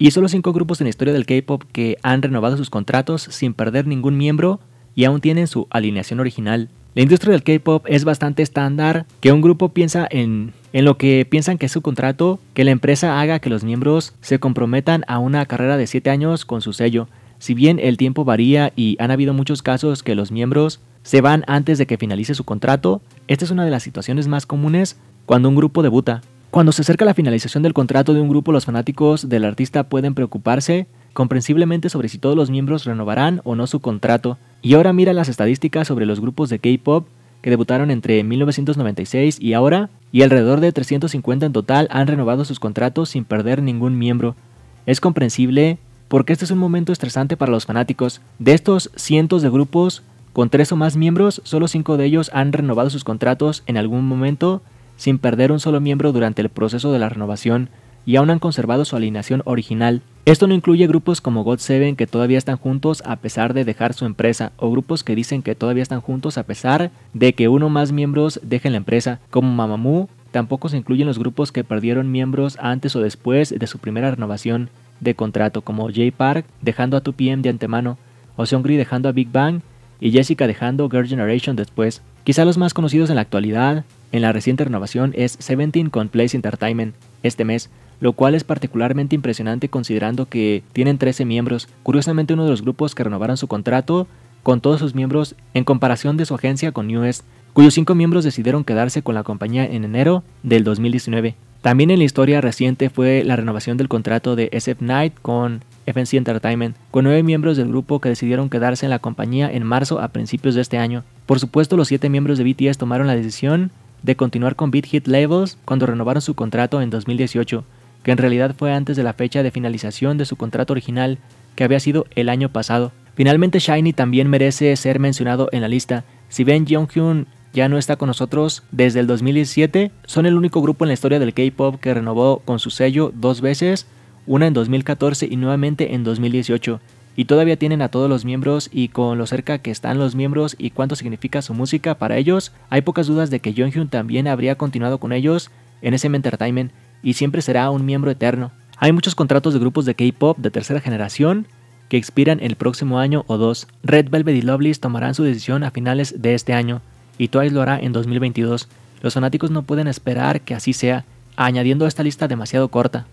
Y solo cinco grupos en la historia del K-pop que han renovado sus contratos sin perder ningún miembro y aún tienen su alineación original. La industria del K-pop es bastante estándar que un grupo piensa en, en, lo que piensan que es su contrato, que la empresa haga que los miembros se comprometan a una carrera de 7 años con su sello. Si bien el tiempo varía y han habido muchos casos que los miembros se van antes de que finalice su contrato, esta es una de las situaciones más comunes cuando un grupo debuta. Cuando se acerca la finalización del contrato de un grupo, los fanáticos del artista pueden preocuparse comprensiblemente sobre si todos los miembros renovarán o no su contrato. Y ahora mira las estadísticas sobre los grupos de K-Pop que debutaron entre 1996 y ahora, y alrededor de 350 en total han renovado sus contratos sin perder ningún miembro. Es comprensible porque este es un momento estresante para los fanáticos. De estos cientos de grupos, con tres o más miembros, solo cinco de ellos han renovado sus contratos en algún momento sin perder un solo miembro durante el proceso de la renovación, y aún han conservado su alineación original. Esto no incluye grupos como God 7 que todavía están juntos a pesar de dejar su empresa, o grupos que dicen que todavía están juntos a pesar de que uno más miembros dejen la empresa, como Mamamoo, tampoco se incluyen los grupos que perdieron miembros antes o después de su primera renovación de contrato, como J Park dejando a 2PM de antemano, o Seungri dejando a Big Bang y Jessica dejando Girl Generation después. Quizá los más conocidos en la actualidad, en la reciente renovación, es Seventeen con Place Entertainment este mes, lo cual es particularmente impresionante considerando que tienen 13 miembros, curiosamente uno de los grupos que renovaron su contrato con todos sus miembros en comparación de su agencia con Newest, cuyos cinco miembros decidieron quedarse con la compañía en enero del 2019. También en la historia reciente fue la renovación del contrato de SF Knight con FNC Entertainment, con nueve miembros del grupo que decidieron quedarse en la compañía en marzo a principios de este año. Por supuesto, los siete miembros de BTS tomaron la decisión de continuar con Beat Hit Labels cuando renovaron su contrato en 2018, que en realidad fue antes de la fecha de finalización de su contrato original, que había sido el año pasado. Finalmente, Shiny también merece ser mencionado en la lista. Si Ben Jonghyun ya no está con nosotros desde el 2017, son el único grupo en la historia del K-pop que renovó con su sello dos veces una en 2014 y nuevamente en 2018. Y todavía tienen a todos los miembros y con lo cerca que están los miembros y cuánto significa su música para ellos, hay pocas dudas de que Jonghyun también habría continuado con ellos en SM Entertainment y siempre será un miembro eterno. Hay muchos contratos de grupos de K-pop de tercera generación que expiran el próximo año o dos. Red Velvet y Lovelace tomarán su decisión a finales de este año y Twice lo hará en 2022. Los fanáticos no pueden esperar que así sea, añadiendo a esta lista demasiado corta.